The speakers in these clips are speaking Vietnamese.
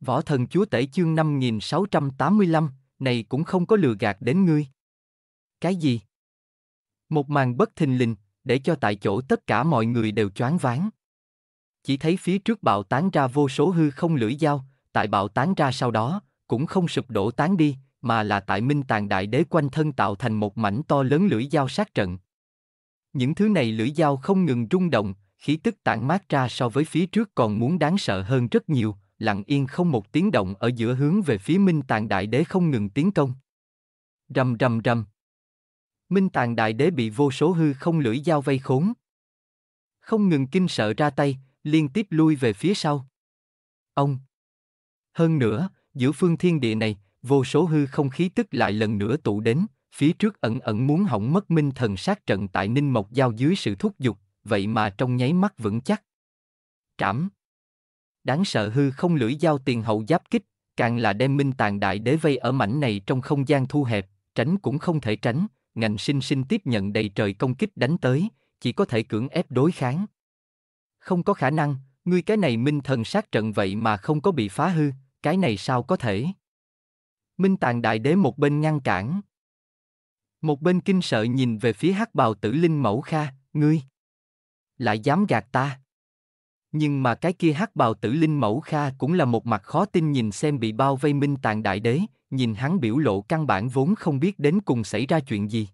Võ thần chúa tể chương 5685, này cũng không có lừa gạt đến ngươi. Cái gì? Một màn bất thình lình, để cho tại chỗ tất cả mọi người đều choáng váng. Chỉ thấy phía trước bạo tán ra vô số hư không lưỡi dao, tại bạo tán ra sau đó, cũng không sụp đổ tán đi, mà là tại minh tàn đại đế quanh thân tạo thành một mảnh to lớn lưỡi dao sát trận. Những thứ này lưỡi dao không ngừng rung động, khí tức tản mát ra so với phía trước còn muốn đáng sợ hơn rất nhiều, lặng yên không một tiếng động ở giữa hướng về phía Minh Tàng Đại Đế không ngừng tiến công. Rầm rầm rầm. Minh Tàng Đại Đế bị vô số hư không lưỡi dao vây khốn. Không ngừng kinh sợ ra tay, liên tiếp lui về phía sau. Ông. Hơn nữa, giữa phương thiên địa này, vô số hư không khí tức lại lần nữa tụ đến, phía trước ẩn ẩn muốn hỏng mất minh thần sát trận tại Ninh Mộc Giao dưới sự thúc giục, vậy mà trong nháy mắt vững chắc. Trảm đáng sợ hư không lưỡi dao tiền hậu giáp kích, càng là đem minh tàn đại đế vây ở mảnh này trong không gian thu hẹp, tránh cũng không thể tránh, ngành sinh sinh tiếp nhận đầy trời công kích đánh tới, chỉ có thể cưỡng ép đối kháng. Không có khả năng, ngươi cái này minh thần sát trận vậy mà không có bị phá hư, cái này sao có thể? Minh tàn đại đế một bên ngăn cản. Một bên kinh sợ nhìn về phía hắc bào tử linh mẫu kha, ngươi. Lại dám gạt ta. Nhưng mà cái kia hắc bào tử linh mẫu kha cũng là một mặt khó tin nhìn xem bị bao vây minh tàn đại đế, nhìn hắn biểu lộ căn bản vốn không biết đến cùng xảy ra chuyện gì.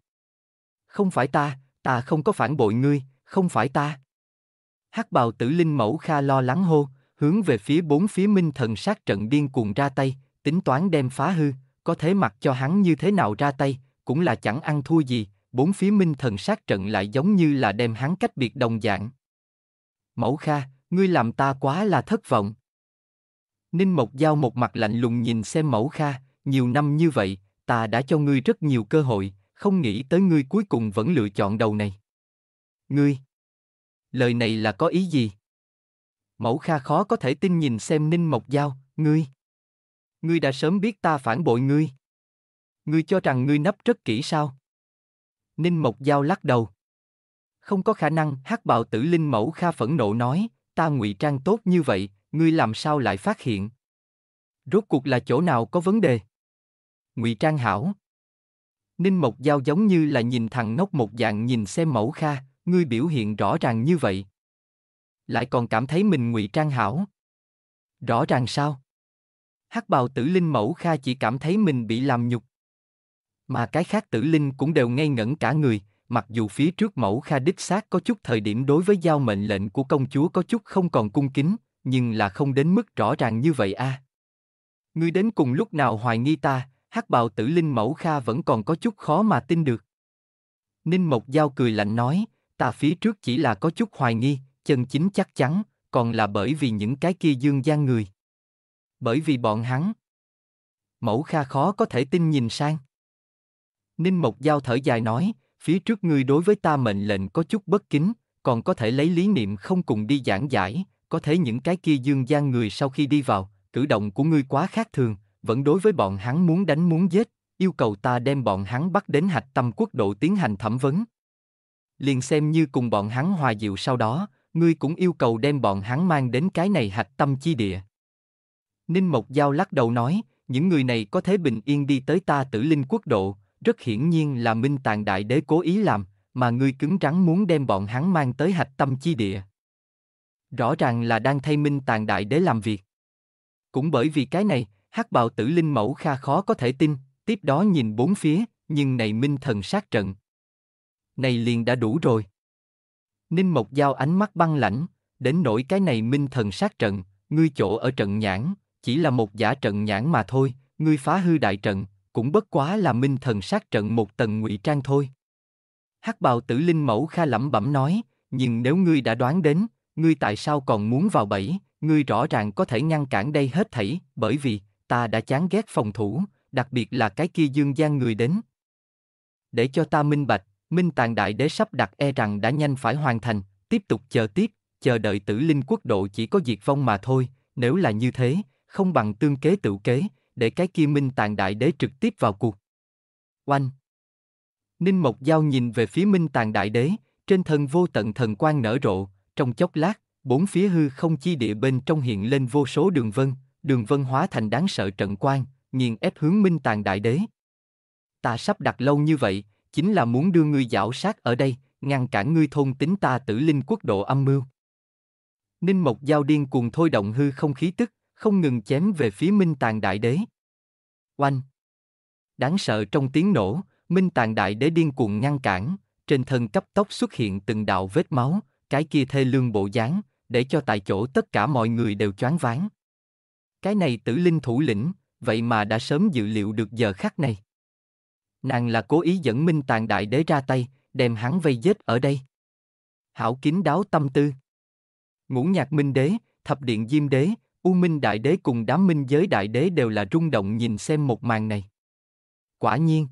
Không phải ta, ta không có phản bội ngươi, không phải ta. Hắc bào tử linh mẫu kha lo lắng hô, hướng về phía bốn phía minh thần sát trận điên cuồng ra tay, tính toán đem phá hư, có thế mặt cho hắn như thế nào ra tay, cũng là chẳng ăn thua gì, bốn phía minh thần sát trận lại giống như là đem hắn cách biệt đồng dạng. Mẫu Kha, ngươi làm ta quá là thất vọng. Ninh Mộc Giao một mặt lạnh lùng nhìn xem mẫu kha, nhiều năm như vậy, ta đã cho ngươi rất nhiều cơ hội, không nghĩ tới ngươi cuối cùng vẫn lựa chọn đầu này. Ngươi, lời này là có ý gì? Mẫu kha khó có thể tin nhìn xem Ninh Mộc Giao, ngươi. Ngươi đã sớm biết ta phản bội ngươi. Ngươi cho rằng ngươi nấp rất kỹ sao? Ninh Mộc Giao lắc đầu. Không có khả năng, hắc bào tử linh mẫu kha phẫn nộ nói, ta ngụy trang tốt như vậy, ngươi làm sao lại phát hiện? Rốt cuộc là chỗ nào có vấn đề? Ngụy trang hảo. Ninh Mộc Giao giống như là nhìn thằng ngốc một dạng nhìn xem mẫu kha, ngươi biểu hiện rõ ràng như vậy. Lại còn cảm thấy mình ngụy trang hảo. Rõ ràng sao? hắc bào tử linh mẫu kha chỉ cảm thấy mình bị làm nhục mà cái khác tử linh cũng đều ngây ngẩn cả người mặc dù phía trước mẫu Kha đích xác có chút thời điểm đối với giao mệnh lệnh của công chúa có chút không còn cung kính, nhưng là không đến mức rõ ràng như vậy a. À. Ngươi đến cùng lúc nào hoài nghi ta, hắc bào tử linh mẫu Kha vẫn còn có chút khó mà tin được. Ninh Mộc Giao cười lạnh nói, ta phía trước chỉ là có chút hoài nghi, chân chính chắc chắn, còn là bởi vì những cái kia dương gian người. Bởi vì bọn hắn. Mẫu Kha khó có thể tin nhìn sang. Ninh Mộc Giao thở dài nói, phía trước ngươi đối với ta mệnh lệnh có chút bất kính, còn có thể lấy lý niệm không cùng đi giảng giải, có thể những cái kia dương gian người sau khi đi vào, cử động của ngươi quá khác thường, vẫn đối với bọn hắn muốn đánh muốn giết, yêu cầu ta đem bọn hắn bắt đến hạch tâm quốc độ tiến hành thẩm vấn. Liền xem như cùng bọn hắn hòa dịu sau đó, ngươi cũng yêu cầu đem bọn hắn mang đến cái này hạch tâm chi địa. Ninh Mộc Giao lắc đầu nói, những người này có thể bình yên đi tới ta tử linh quốc độ, rất hiển nhiên là Minh Tàng Đại Đế cố ý làm, mà ngươi cứng rắn muốn đem bọn hắn mang tới hạch tâm chi địa. Rõ ràng là đang thay Minh Tàng Đại Đế làm việc. Cũng bởi vì cái này, hắc bào tử linh mẫu kha khó có thể tin, tiếp đó nhìn bốn phía, nhưng này minh thần sát trận. Này liền đã đủ rồi. Ninh Mộc Giao ánh mắt băng lãnh, đến nỗi cái này minh thần sát trận, ngươi chỗ ở trận nhãn, chỉ là một giả trận nhãn mà thôi, ngươi phá hư đại trận, cũng bất quá là minh thần sát trận một tầng ngụy trang thôi. Hắc bào tử linh mẫu kha lẩm bẩm nói, nhưng nếu ngươi đã đoán đến, ngươi tại sao còn muốn vào bẫy, ngươi rõ ràng có thể ngăn cản đây hết thảy, bởi vì, ta đã chán ghét phòng thủ, đặc biệt là cái kia dương gian người đến. Để cho ta minh bạch, minh tàng đại đế sắp đặt e rằng đã nhanh phải hoàn thành, tiếp tục chờ tiếp, chờ đợi tử linh quốc độ chỉ có diệt vong mà thôi, nếu là như thế, không bằng tương kế tự kế, để cái kia minh tàn đại đế trực tiếp vào cuộc. Oanh! Ninh Mộc Giao nhìn về phía minh tàn đại đế, trên thân vô tận thần quang nở rộ, trong chốc lát, bốn phía hư không chi địa bên trong hiện lên vô số đường vân, đường vân hóa thành đáng sợ trận quang, nghiền ép hướng minh tàn đại đế. Ta sắp đặt lâu như vậy, chính là muốn đưa ngươi giảo sát ở đây, ngăn cản ngươi thôn tính ta tử linh quốc độ âm mưu. Ninh Mộc Giao điên cuồng thôi động hư không khí tức, không ngừng chém về phía Minh Tàng Đại Đế. Oanh! Đáng sợ trong tiếng nổ, Minh Tàng Đại Đế điên cuồng ngăn cản, trên thân cấp tốc xuất hiện từng đạo vết máu, cái kia thê lương bộ dáng, để cho tại chỗ tất cả mọi người đều choáng váng. Cái này tử linh thủ lĩnh, vậy mà đã sớm dự liệu được giờ khắc này. Nàng là cố ý dẫn Minh Tàng Đại Đế ra tay, đem hắn vây giết ở đây. Hảo kín đáo tâm tư. Ngũ nhạc Minh Đế, Thập Điện Diêm Đế, U Minh Đại Đế cùng đám minh giới Đại Đế đều là rung động nhìn xem một màn này. Quả nhiên,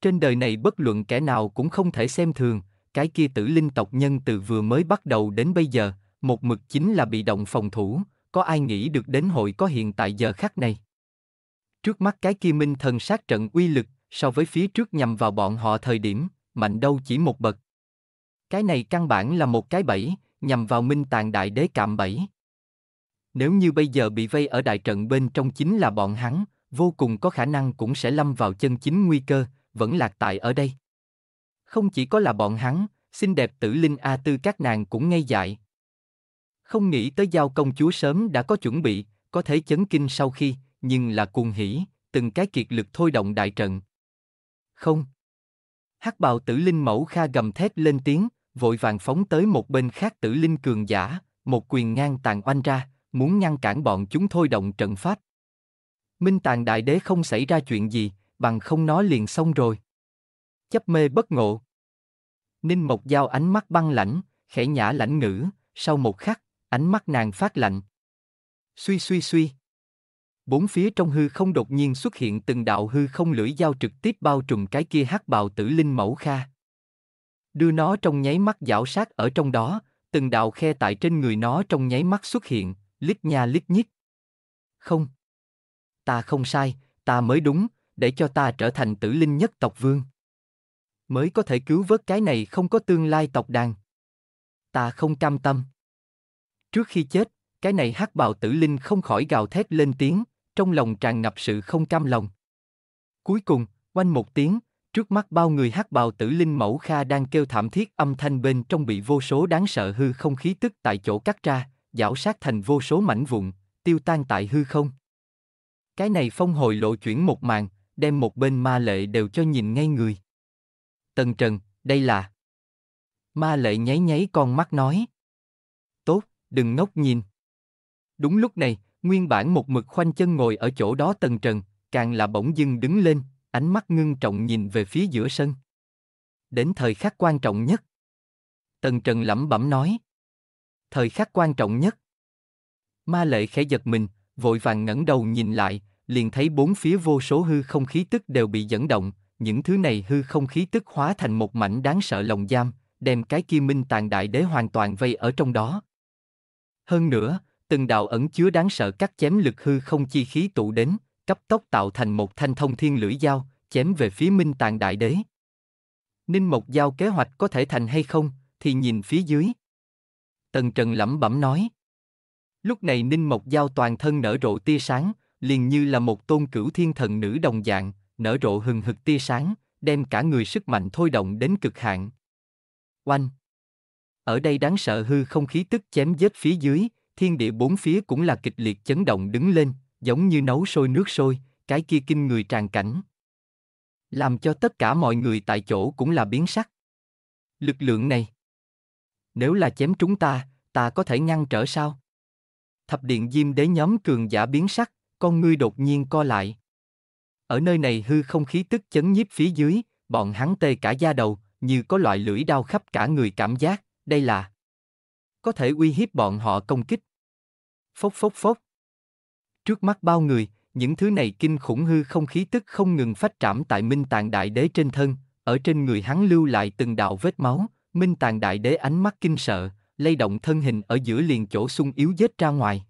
trên đời này bất luận kẻ nào cũng không thể xem thường, cái kia tử linh tộc nhân từ vừa mới bắt đầu đến bây giờ, một mực chính là bị động phòng thủ, có ai nghĩ được đến hội có hiện tại giờ khắc này. Trước mắt cái kia minh thần sát trận uy lực, so với phía trước nhằm vào bọn họ thời điểm, mạnh đâu chỉ một bậc. Cái này căn bản là một cái bẫy, nhằm vào minh tàn đại đế cạm bẫy. Nếu như bây giờ bị vây ở đại trận bên trong chính là bọn hắn, vô cùng có khả năng cũng sẽ lâm vào chân chính nguy cơ, vẫn lạc tại ở đây. Không chỉ có là bọn hắn, xinh đẹp tử linh A tư các nàng cũng ngây dại. Không nghĩ tới giao công chúa sớm đã có chuẩn bị, có thể chấn kinh sau khi, nhưng là cuồng hỉ, từng cái kiệt lực thôi động đại trận. Không. hắc bào tử linh mẫu kha gầm thét lên tiếng, vội vàng phóng tới một bên khác tử linh cường giả, một quyền ngang tàn oanh ra, muốn ngăn cản bọn chúng thôi động trận pháp. Minh Tàng Đại Đế không xảy ra chuyện gì, bằng không nó liền xong rồi. Chấp mê bất ngộ. Ninh Mộc Giao ánh mắt băng lãnh, khẽ nhã lãnh ngữ, sau một khắc, ánh mắt nàng phát lạnh. Suy suy suy. Bốn phía trong hư không đột nhiên xuất hiện từng đạo hư không lưỡi dao trực tiếp bao trùm cái kia hắc bào tử linh mẫu kha. Đưa nó trong nháy mắt dạo sát ở trong đó, từng đạo khe tại trên người nó trong nháy mắt xuất hiện, lít nhà lít nhít. Không. Ta không sai, ta mới đúng, để cho ta trở thành tử linh nhất tộc vương. Mới có thể cứu vớt cái này không có tương lai tộc đàn. Ta không cam tâm. Trước khi chết, cái này hắc bào tử linh không khỏi gào thét lên tiếng, trong lòng tràn ngập sự không cam lòng. Cuối cùng, quanh một tiếng, trước mắt bao người hắc bào tử linh mẫu kha đang kêu thảm thiết âm thanh bên trong bị vô số đáng sợ hư không khí tức tại chỗ cắt ra, giảo sát thành vô số mảnh vụn, tiêu tan tại hư không. Cái này phong hồi lộ chuyển một màn, đem một bên ma lệ đều cho nhìn ngay người. Tần Trần, đây là... Ma lệ nháy nháy con mắt nói. Tốt, đừng ngốc nhìn. Đúng lúc này, nguyên bản một mực khoanh chân ngồi ở chỗ đó Tần Trần, càng là bỗng dưng đứng lên, ánh mắt ngưng trọng nhìn về phía giữa sân. Đến thời khắc quan trọng nhất. Tần Trần lẩm bẩm nói thời khắc quan trọng nhất. Ma lệ khẽ giật mình, vội vàng ngẩng đầu nhìn lại, liền thấy bốn phía vô số hư không khí tức đều bị dẫn động, những thứ này hư không khí tức hóa thành một mảnh đáng sợ lồng giam, đem cái kia minh tàn đại đế hoàn toàn vây ở trong đó. Hơn nữa, từng đạo ẩn chứa đáng sợ cắt chém lực hư không chi khí tụ đến, cấp tốc tạo thành một thanh thông thiên lưỡi dao, chém về phía minh tàn đại đế. Ninh Mộc Giao kế hoạch có thể thành hay không, thì nhìn phía dưới. Tần Trần lẩm bẩm nói. Lúc này Ninh Mộc Giao toàn thân nở rộ tia sáng, liền như là một tôn cửu thiên thần nữ đồng dạng, nở rộ hừng hực tia sáng, đem cả người sức mạnh thôi động đến cực hạn. Oanh! Ở đây đáng sợ hư không khí tức chém dết phía dưới, thiên địa bốn phía cũng là kịch liệt chấn động đứng lên, giống như nấu sôi nước sôi, cái kia kinh người tràn cảnh. Làm cho tất cả mọi người tại chỗ cũng là biến sắc. Lực lượng này, nếu là chém chúng ta, ta có thể ngăn trở sao? Thập điện diêm đế nhóm cường giả biến sắc, con ngươi đột nhiên co lại. Ở nơi này hư không khí tức chấn nhiếp phía dưới, bọn hắn tê cả da đầu, như có loại lưỡi đau khắp cả người cảm giác, đây là có thể uy hiếp bọn họ công kích. Phốc phốc phốc. Trước mắt bao người, những thứ này kinh khủng hư không khí tức không ngừng phát trảm tại minh tạng đại đế trên thân, ở trên người hắn lưu lại từng đạo vết máu, Minh Tàng Đại Đế ánh mắt kinh sợ, lay động thân hình ở giữa liền chỗ sung yếu dết ra ngoài.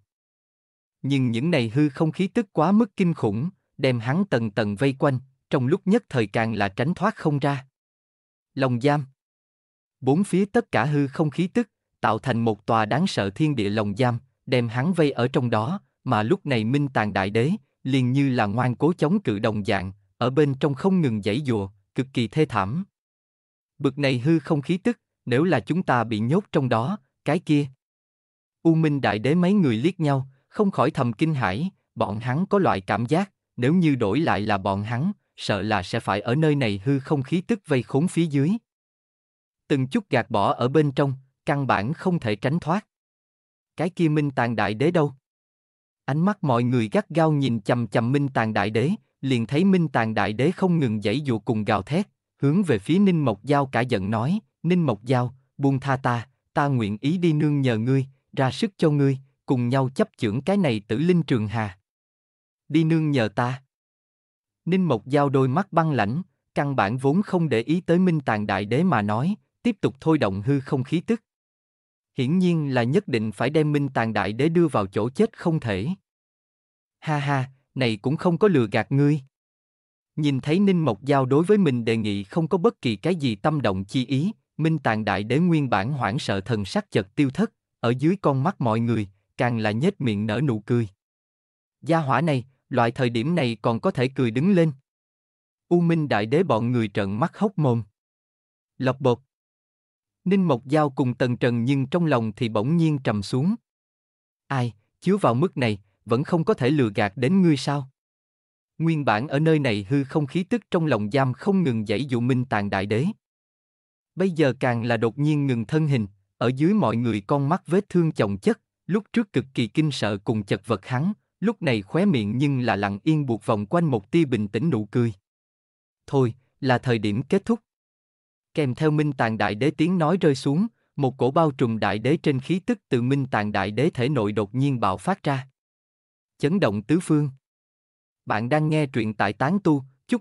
Nhưng những này hư không khí tức quá mức kinh khủng, đem hắn tầng tầng vây quanh, trong lúc nhất thời càng là tránh thoát không ra. Lòng giam Bốn phía tất cả hư không khí tức, tạo thành một tòa đáng sợ thiên địa lòng giam, đem hắn vây ở trong đó, mà lúc này Minh Tàng Đại Đế, liền như là ngoan cố chống cự đồng dạng, ở bên trong không ngừng giãy dùa, cực kỳ thê thảm. Bực này hư không khí tức, nếu là chúng ta bị nhốt trong đó, cái kia. U Minh Đại Đế mấy người liếc nhau, không khỏi thầm kinh hãi, bọn hắn có loại cảm giác, nếu như đổi lại là bọn hắn, sợ là sẽ phải ở nơi này hư không khí tức vây khốn phía dưới. Từng chút gạt bỏ ở bên trong, căn bản không thể tránh thoát. Cái kia Minh Tàng Đại Đế đâu? Ánh mắt mọi người gắt gao nhìn chầm chầm Minh Tàng Đại Đế, liền thấy Minh Tàng Đại Đế không ngừng giãy dụa cùng gào thét, hướng về phía Ninh Mộc Giao cả giận nói, Ninh Mộc Giao, buông tha ta, ta nguyện ý đi nương nhờ ngươi, ra sức cho ngươi, cùng nhau chấp chưởng cái này tử linh trường hà. Đi nương nhờ ta. Ninh Mộc Giao đôi mắt băng lãnh, căn bản vốn không để ý tới Minh Tàng Đại Đế mà nói, tiếp tục thôi động hư không khí tức. Hiển nhiên là nhất định phải đem Minh Tàng Đại Đế đưa vào chỗ chết không thể. Ha ha, này cũng không có lừa gạt ngươi. Nhìn thấy Ninh Mộc Giao đối với mình đề nghị không có bất kỳ cái gì tâm động chi ý, Minh Tàng Đại Đế nguyên bản hoảng sợ thần sắc chợt tiêu thất, ở dưới con mắt mọi người, càng là nhếch miệng nở nụ cười. Gia hỏa này, loại thời điểm này còn có thể cười đứng lên. U Minh Đại Đế bọn người trợn mắt hốc mồm. Lọc bột. Ninh Mộc Giao cùng Tần Trần nhưng trong lòng thì bỗng nhiên trầm xuống. Ai, chiếu vào mức này, vẫn không có thể lừa gạt đến ngươi sao? Nguyên bản ở nơi này hư không khí tức trong lòng giam không ngừng dãy dụ minh tàn đại đế. Bây giờ càng là đột nhiên ngừng thân hình, ở dưới mọi người con mắt vết thương chồng chất, lúc trước cực kỳ kinh sợ cùng chật vật hắn, lúc này khóe miệng nhưng là lặng yên buộc vòng quanh một tia bình tĩnh nụ cười. Thôi, là thời điểm kết thúc. Kèm theo minh tàn đại đế tiếng nói rơi xuống, một cổ bao trùm đại đế trên khí tức từ minh tàn đại đế thể nội đột nhiên bạo phát ra. Chấn động tứ phương. Bạn đang nghe truyện tại Tán Tu,